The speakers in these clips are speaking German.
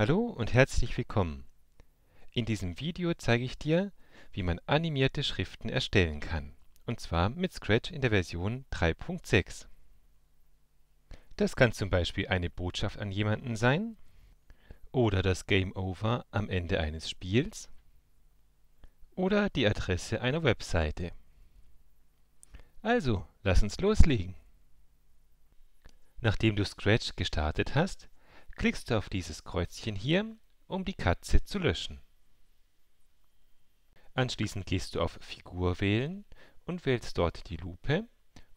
Hallo und herzlich willkommen. In diesem Video zeige ich dir, wie man animierte Schriften erstellen kann, und zwar mit Scratch in der Version 3.6. Das kann zum Beispiel eine Botschaft an jemanden sein, oder das Game Over am Ende eines Spiels, oder die Adresse einer Webseite. Also, lass uns loslegen. Nachdem du Scratch gestartet hast, klickst du auf dieses Kreuzchen hier, um die Katze zu löschen. Anschließend gehst du auf Figur wählen und wählst dort die Lupe,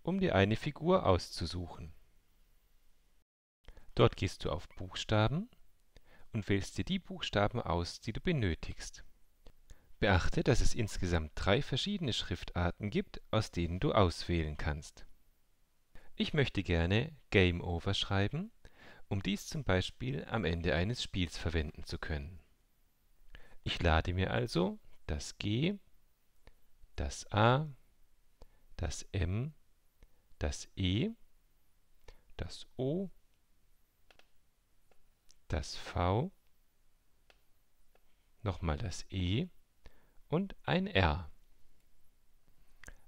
um dir eine Figur auszusuchen. Dort gehst du auf Buchstaben und wählst dir die Buchstaben aus, die du benötigst. Beachte, dass es insgesamt drei verschiedene Schriftarten gibt, aus denen du auswählen kannst. Ich möchte gerne Game Over schreiben um dies zum Beispiel am Ende eines Spiels verwenden zu können. Ich lade mir also das G, das A, das M, das E, das O, das V, nochmal das E und ein R.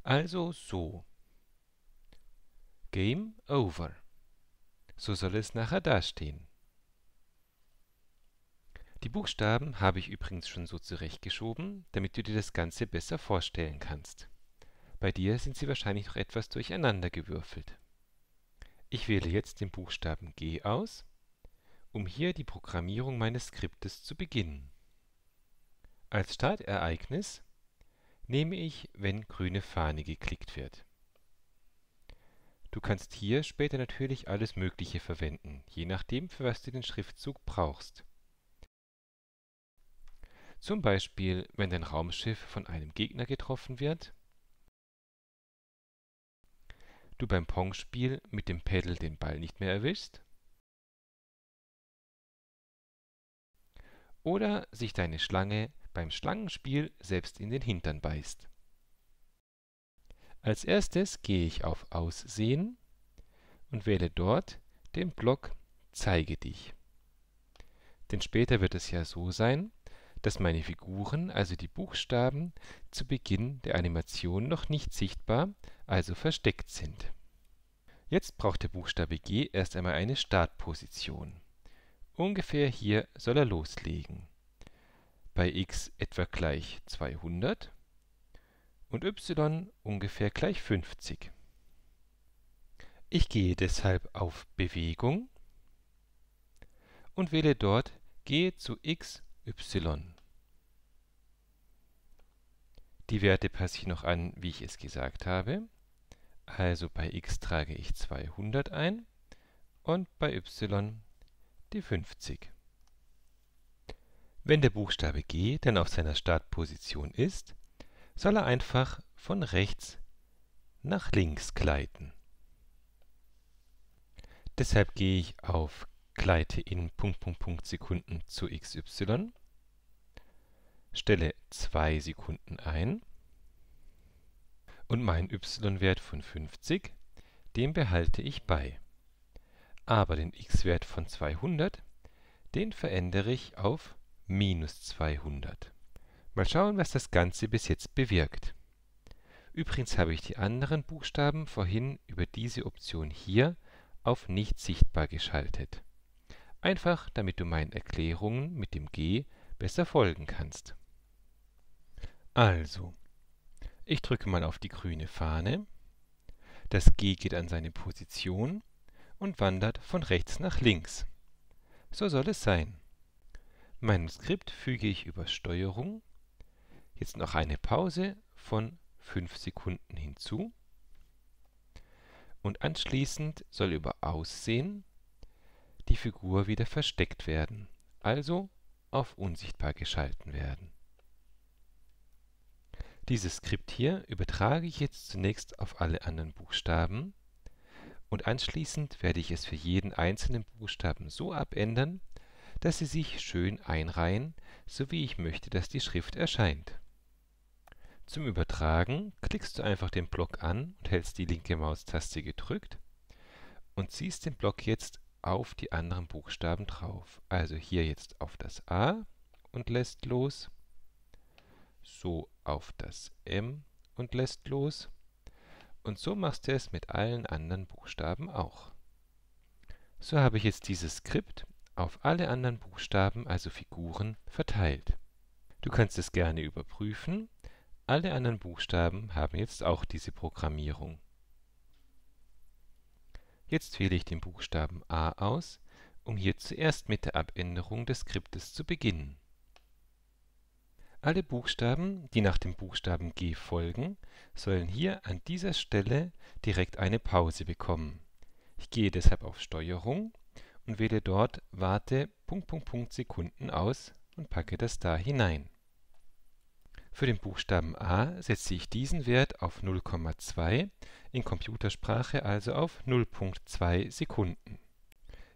Also so. Game over so soll es nachher dastehen. Die Buchstaben habe ich übrigens schon so zurechtgeschoben, damit du dir das Ganze besser vorstellen kannst. Bei dir sind sie wahrscheinlich noch etwas durcheinander gewürfelt. Ich wähle jetzt den Buchstaben G aus, um hier die Programmierung meines Skriptes zu beginnen. Als Startereignis nehme ich, wenn grüne Fahne geklickt wird. Du kannst hier später natürlich alles Mögliche verwenden, je nachdem, für was du den Schriftzug brauchst. Zum Beispiel, wenn dein Raumschiff von einem Gegner getroffen wird, du beim Pongspiel mit dem Pedal den Ball nicht mehr erwischst oder sich deine Schlange beim Schlangenspiel selbst in den Hintern beißt. Als erstes gehe ich auf Aussehen und wähle dort den Block Zeige dich. Denn später wird es ja so sein, dass meine Figuren, also die Buchstaben, zu Beginn der Animation noch nicht sichtbar, also versteckt sind. Jetzt braucht der Buchstabe G erst einmal eine Startposition. Ungefähr hier soll er loslegen. Bei x etwa gleich 200 und y ungefähr gleich 50. Ich gehe deshalb auf Bewegung und wähle dort G zu x, y. Die Werte passe ich noch an, wie ich es gesagt habe. Also bei x trage ich 200 ein und bei y die 50. Wenn der Buchstabe G dann auf seiner Startposition ist, soll er einfach von rechts nach links gleiten. Deshalb gehe ich auf Gleite in Punkt, Punkt, Punkt Sekunden zu xy, stelle 2 Sekunden ein und meinen y-Wert von 50, den behalte ich bei. Aber den x-Wert von 200, den verändere ich auf minus 200. Mal schauen, was das Ganze bis jetzt bewirkt. Übrigens habe ich die anderen Buchstaben vorhin über diese Option hier auf nicht sichtbar geschaltet. Einfach, damit du meinen Erklärungen mit dem G besser folgen kannst. Also, ich drücke mal auf die grüne Fahne. Das G geht an seine Position und wandert von rechts nach links. So soll es sein. Mein Skript füge ich über Steuerung Jetzt noch eine Pause von 5 Sekunden hinzu. Und anschließend soll über Aussehen die Figur wieder versteckt werden, also auf Unsichtbar geschalten werden. Dieses Skript hier übertrage ich jetzt zunächst auf alle anderen Buchstaben und anschließend werde ich es für jeden einzelnen Buchstaben so abändern, dass sie sich schön einreihen, so wie ich möchte, dass die Schrift erscheint. Zum Übertragen klickst du einfach den Block an und hältst die linke Maustaste gedrückt und ziehst den Block jetzt auf die anderen Buchstaben drauf. Also hier jetzt auf das A und lässt los, so auf das M und lässt los und so machst du es mit allen anderen Buchstaben auch. So habe ich jetzt dieses Skript auf alle anderen Buchstaben, also Figuren, verteilt. Du kannst es gerne überprüfen alle anderen Buchstaben haben jetzt auch diese Programmierung. Jetzt wähle ich den Buchstaben A aus, um hier zuerst mit der Abänderung des Skriptes zu beginnen. Alle Buchstaben, die nach dem Buchstaben G folgen, sollen hier an dieser Stelle direkt eine Pause bekommen. Ich gehe deshalb auf Steuerung und wähle dort Warte Sekunden aus und packe das da hinein. Für den Buchstaben a setze ich diesen Wert auf 0,2, in Computersprache also auf 0,2 Sekunden.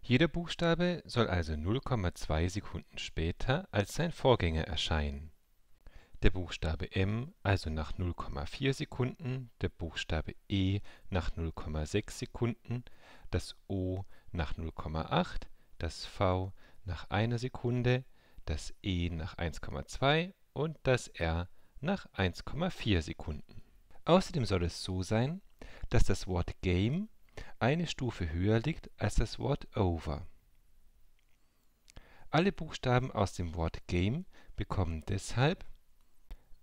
Jeder Buchstabe soll also 0,2 Sekunden später als sein Vorgänger erscheinen. Der Buchstabe m also nach 0,4 Sekunden, der Buchstabe e nach 0,6 Sekunden, das o nach 0,8, das v nach einer Sekunde, das e nach 1,2 und das R nach 1,4 Sekunden. Außerdem soll es so sein, dass das Wort Game eine Stufe höher liegt als das Wort Over. Alle Buchstaben aus dem Wort Game bekommen deshalb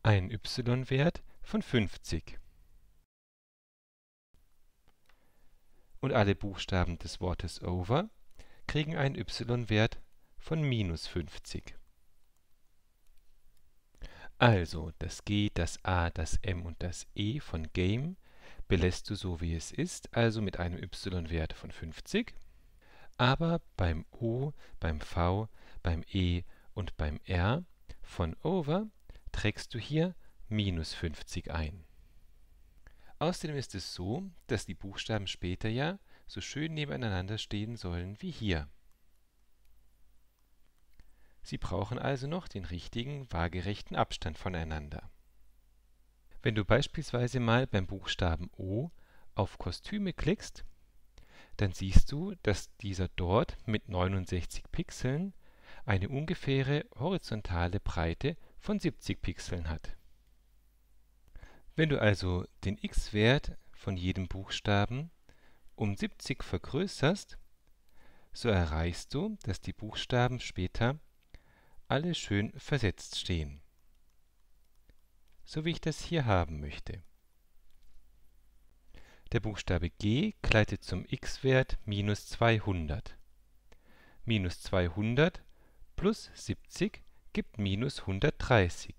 einen y-Wert von 50. Und alle Buchstaben des Wortes Over kriegen einen y-Wert von minus 50. Also, das G, das A, das M und das E von Game belässt du so, wie es ist, also mit einem y-Wert von 50. Aber beim O, beim V, beim E und beim R von Over trägst du hier minus 50 ein. Außerdem ist es so, dass die Buchstaben später ja so schön nebeneinander stehen sollen wie hier. Sie brauchen also noch den richtigen waagerechten Abstand voneinander. Wenn du beispielsweise mal beim Buchstaben O auf Kostüme klickst, dann siehst du, dass dieser dort mit 69 Pixeln eine ungefähre horizontale Breite von 70 Pixeln hat. Wenn du also den x-Wert von jedem Buchstaben um 70 vergrößerst, so erreichst du, dass die Buchstaben später alle schön versetzt stehen. So wie ich das hier haben möchte. Der Buchstabe G gleitet zum x-Wert minus 200. Minus 200 plus 70 gibt minus 130.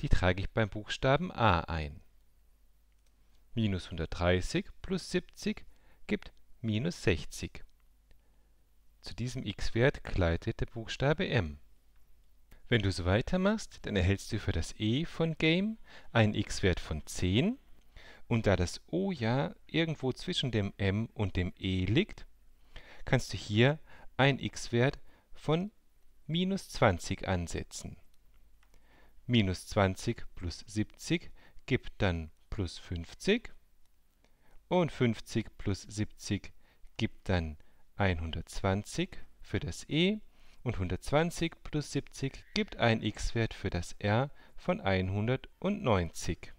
Die trage ich beim Buchstaben A ein. Minus 130 plus 70 gibt minus 60. Zu diesem x-Wert gleitet der Buchstabe M. Wenn du so weitermachst, dann erhältst du für das E von Game einen x-Wert von 10. Und da das O ja irgendwo zwischen dem M und dem E liegt, kannst du hier einen x-Wert von minus 20 ansetzen. Minus 20 plus 70 gibt dann plus 50 und 50 plus 70 gibt dann 120 für das E und 120 plus 70 gibt einen x-Wert für das r von 190.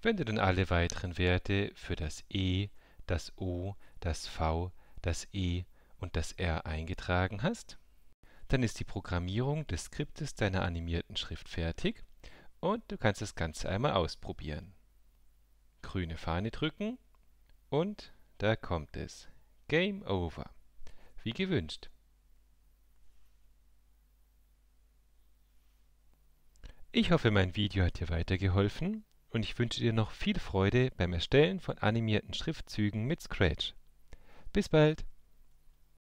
Wenn du dann alle weiteren Werte für das e, das o, das v, das e und das r eingetragen hast, dann ist die Programmierung des Skriptes deiner animierten Schrift fertig und du kannst das Ganze einmal ausprobieren. Grüne Fahne drücken und da kommt es. Game over. Wie gewünscht. Ich hoffe, mein Video hat dir weitergeholfen und ich wünsche dir noch viel Freude beim Erstellen von animierten Schriftzügen mit Scratch. Bis bald!